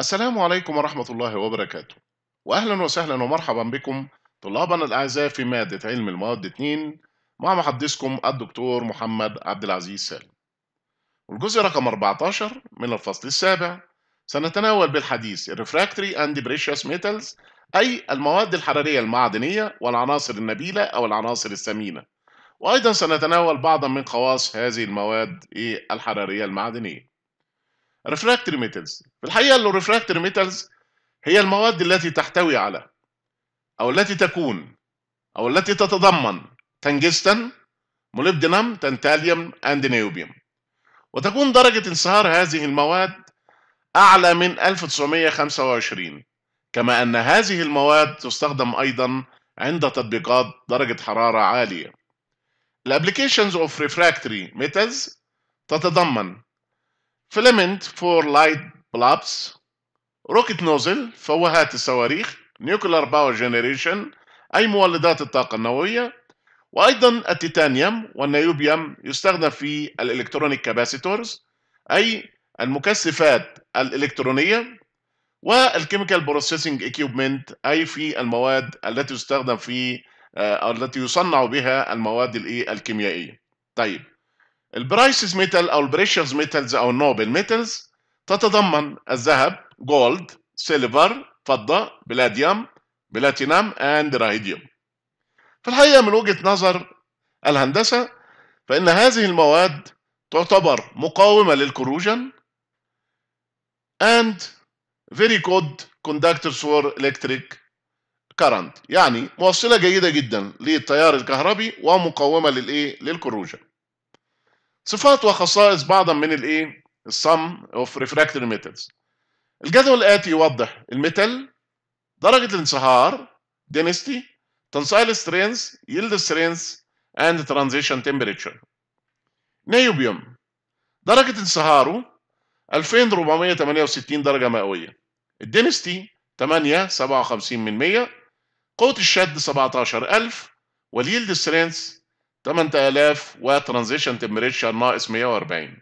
السلام عليكم ورحمة الله وبركاته وأهلا وسهلا ومرحبا بكم طلابنا الأعزاء في مادة علم المواد 2 مع محدثكم الدكتور محمد عبد العزيز سالم والجزء رقم 14 من الفصل السابع سنتناول بالحديث Refractory and Precious Metals أي المواد الحرارية المعدنية والعناصر النبيلة أو العناصر الثمينة وأيضا سنتناول بعضا من خواص هذه المواد الحرارية المعدنية ريفراكتري metals في الحقيقه الريفراكتري metals هي المواد التي تحتوي على او التي تكون او التي تتضمن تنجستن مولبدنم تنتاليوم اند نيوبيوم وتكون درجة انصهار هذه المواد أعلى من 1925 كما أن هذه المواد تستخدم أيضا عند تطبيقات درجة حرارة عالية. الابليكيشنز اوف ريفراكتري ميتالز تتضمن فيلمنت فور لايت بلابس روكت نوزل فوهات الصواريخ نيوكلر باور جنريشن أي مولدات الطاقة النووية وأيضا التيتانيوم والنيوبيوم يستخدم في الإلكترونيك كاباسيتورز أي المكثفات الإلكترونية والكيميكال بروسيسنج ايكيوبمنت أي في المواد التي تستخدم في أو آه، التي يصنع بها المواد الكيميائية طيب البرايسز ميتال او البريشرز ميتالز او النوبل ميتالز تتضمن الذهب جولد سيلفر فضه بلاديوم بلاتينام اند رايديوم في الحقيقه من وجهه نظر الهندسه فان هذه المواد تعتبر مقاومه للكروجن and very good conductors for electric current يعني موصله جيده جدا للتيار الكهربي ومقاومه للايه للكروجن صفات وخصائص بعضا من الايه؟ السم اوف ريفراكتوري ميتالز. الجدول الآتي يوضح الميتال درجة الانصهار دينستي تنسايل سترينث يلد سترينث اند ترانزيشن تمبريتشر. نيوبيوم درجة انصهاره 2468 درجة مئوية. الدينستي 8 57 من 100 قوة الشد 17000 واليلد سترينث 8000 وترانزيشن تمبريتشر ناقص 140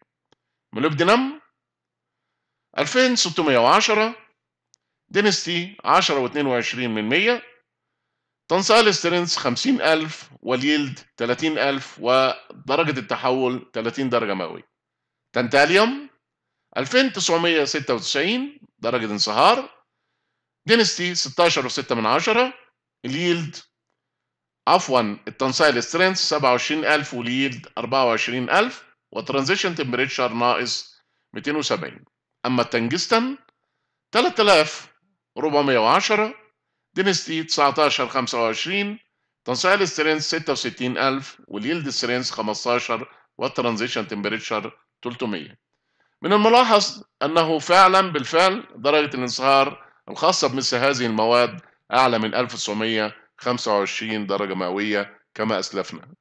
موليبدينم 2610 دينستي 10 و22 من 100 تنسيق سترينس 50000 واليلد 30000 ودرجة التحول 30 درجة مئوية تنتاليوم 2996 درجة انصهار دينستي 16 و6 من 10 اليلد عفوا التنسايل سترينث 27000 وليد 24000 وترانزيشن تمبريتشر ناقص 270 اما التنجستن 3410 دينستي 1925 تنسايل سترينث 66000 واليلد سترينث 15 وترانزيشن تمبريتشر 300 من الملاحظ أنه فعلا بالفعل درجة الانصهار الخاصة بمثل هذه المواد أعلى من 1900 25 درجة مئوية كما أسلفنا